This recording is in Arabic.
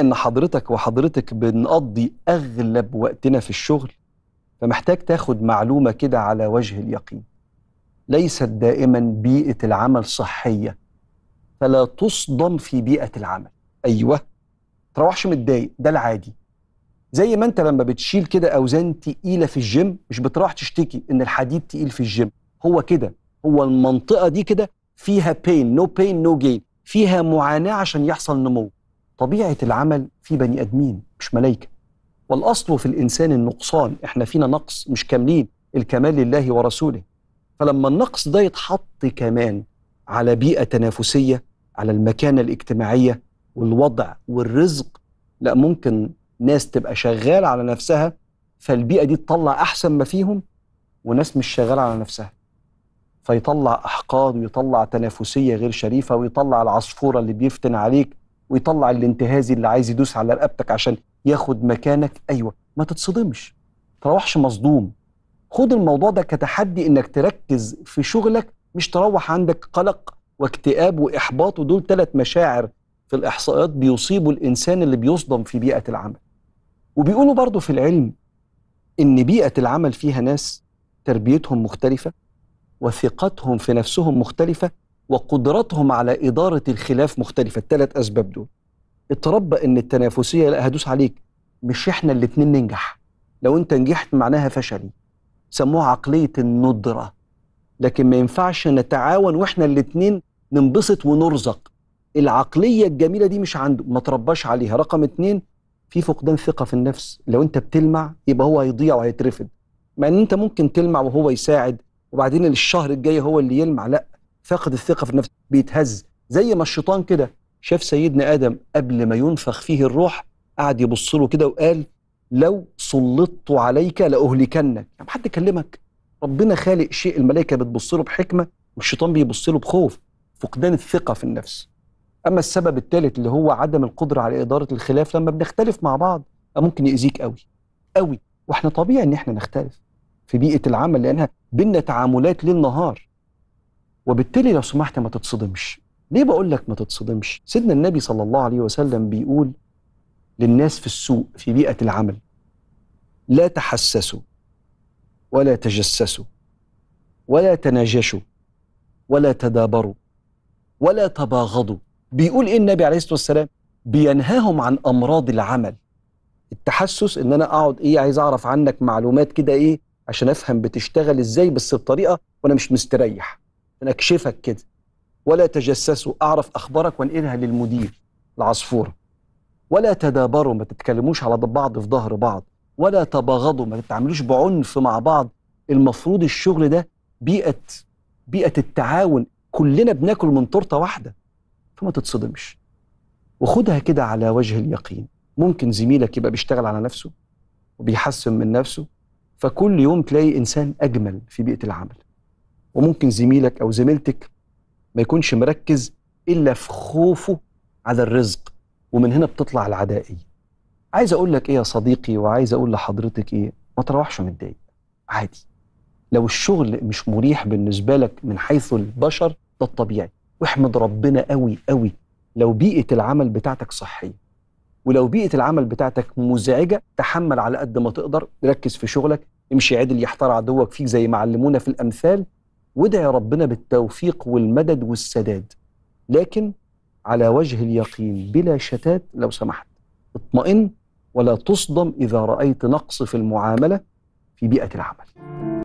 ان حضرتك وحضرتك بنقضي اغلب وقتنا في الشغل فمحتاج تاخد معلومه كده على وجه اليقين ليست دائما بيئه العمل صحيه فلا تصدم في بيئه العمل ايوه تروحش متضايق ده العادي زي ما انت لما بتشيل كده اوزان تقيله في الجيم مش بتروح تشتكي ان الحديد تقيل في الجيم هو كده هو المنطقه دي كده فيها بين نو بين نو جين فيها معاناه عشان يحصل نمو طبيعة العمل في بني آدمين مش ملايكة والأصل في الإنسان النقصان إحنا فينا نقص مش كاملين الكمال لله ورسوله فلما النقص ده يتحط كمان على بيئة تنافسية على المكانة الاجتماعية والوضع والرزق لا ممكن ناس تبقى شغالة على نفسها فالبيئة دي تطلع أحسن ما فيهم وناس مش شغالة على نفسها فيطلع أحقاد ويطلع تنافسية غير شريفة ويطلع العصفورة اللي بيفتن عليك ويطلع الانتهازي اللي عايز يدوس على رقبتك عشان ياخد مكانك ايوه ما تتصدمش تروحش مصدوم خد الموضوع ده كتحدي انك تركز في شغلك مش تروح عندك قلق واكتئاب واحباط ودول ثلاث مشاعر في الاحصائيات بيصيبوا الانسان اللي بيصدم في بيئه العمل وبيقولوا برضه في العلم ان بيئه العمل فيها ناس تربيتهم مختلفه وثقتهم في نفسهم مختلفه وقدرتهم على إدارة الخلاف مختلفة الثلاث أسباب دول اتربى إن التنافسية لا هدوس عليك مش إحنا الاتنين ننجح لو أنت نجحت معناها فشلي سموها عقلية الندرة لكن ما ينفعش نتعاون وإحنا الاتنين ننبسط ونرزق العقلية الجميلة دي مش عنده ما ترباش عليها رقم اتنين في فقدان ثقة في النفس لو انت بتلمع يبقى هو هيضيع وهيترفد مع ان انت ممكن تلمع وهو يساعد وبعدين الشهر الجاي هو اللي يلمع لا فقد الثقه في النفس بيتهز زي ما الشيطان كده شاف سيدنا ادم قبل ما ينفخ فيه الروح قعد يبص له كده وقال لو سلطت عليك لاهلكنك يعني حد كلمك ربنا خالق شيء الملائكه بتبص له بحكمه والشيطان بيبص له بخوف فقدان الثقه في النفس اما السبب الثالث اللي هو عدم القدره على اداره الخلاف لما بنختلف مع بعض ممكن ياذيك قوي قوي واحنا طبيعي ان احنا نختلف في بيئه العمل لانها بينا تعاملات ليل نهار وبالتالي لو سمحت ما تتصدمش ليه بقول لك ما تتصدمش سيدنا النبي صلى الله عليه وسلم بيقول للناس في السوق في بيئة العمل لا تحسسوا ولا تجسسوا ولا تناجشوا ولا تدابروا ولا تباغضوا بيقول ايه النبي عليه الصلاه والسلام بينهاهم عن امراض العمل التحسس ان انا اقعد ايه عايز اعرف عنك معلومات كده ايه عشان افهم بتشتغل ازاي بس بطريقه وانا مش مستريح انا أكشفك كده ولا تجسسوا أعرف أخبارك وانقلها للمدير العصفورة ولا تدابروا ما تتكلموش على بعض في ظهر بعض ولا تباغضوا ما تتعاملوش بعنف مع بعض المفروض الشغل ده بيئة بيئة التعاون كلنا بناكل من تورتة واحدة فما تتصدمش وخدها كده على وجه اليقين ممكن زميلك يبقى بيشتغل على نفسه وبيحسن من نفسه فكل يوم تلاقي إنسان أجمل في بيئة العمل وممكن زميلك او زميلتك ما يكونش مركز الا في خوفه على الرزق ومن هنا بتطلع العدائيه عايز اقول لك ايه يا صديقي وعايز اقول لحضرتك ايه ما تروحش متضايق عادي لو الشغل مش مريح بالنسبه لك من حيث البشر ده الطبيعي واحمد ربنا قوي قوي لو بيئه العمل بتاعتك صحيه ولو بيئه العمل بتاعتك مزعجه تحمل على قد ما تقدر ركز في شغلك امشي عدل يحتار عدوك فيك زي ما علمونا في الامثال وادعي ربنا بالتوفيق والمدد والسداد لكن على وجه اليقين بلا شتات لو سمحت اطمئن ولا تصدم إذا رأيت نقص في المعاملة في بيئة العمل